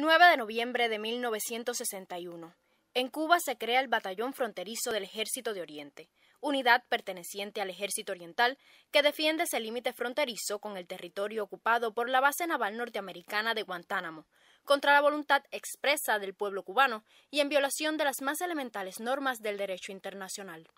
9 de noviembre de 1961. En Cuba se crea el Batallón Fronterizo del Ejército de Oriente, unidad perteneciente al Ejército Oriental que defiende ese límite fronterizo con el territorio ocupado por la base naval norteamericana de Guantánamo, contra la voluntad expresa del pueblo cubano y en violación de las más elementales normas del derecho internacional.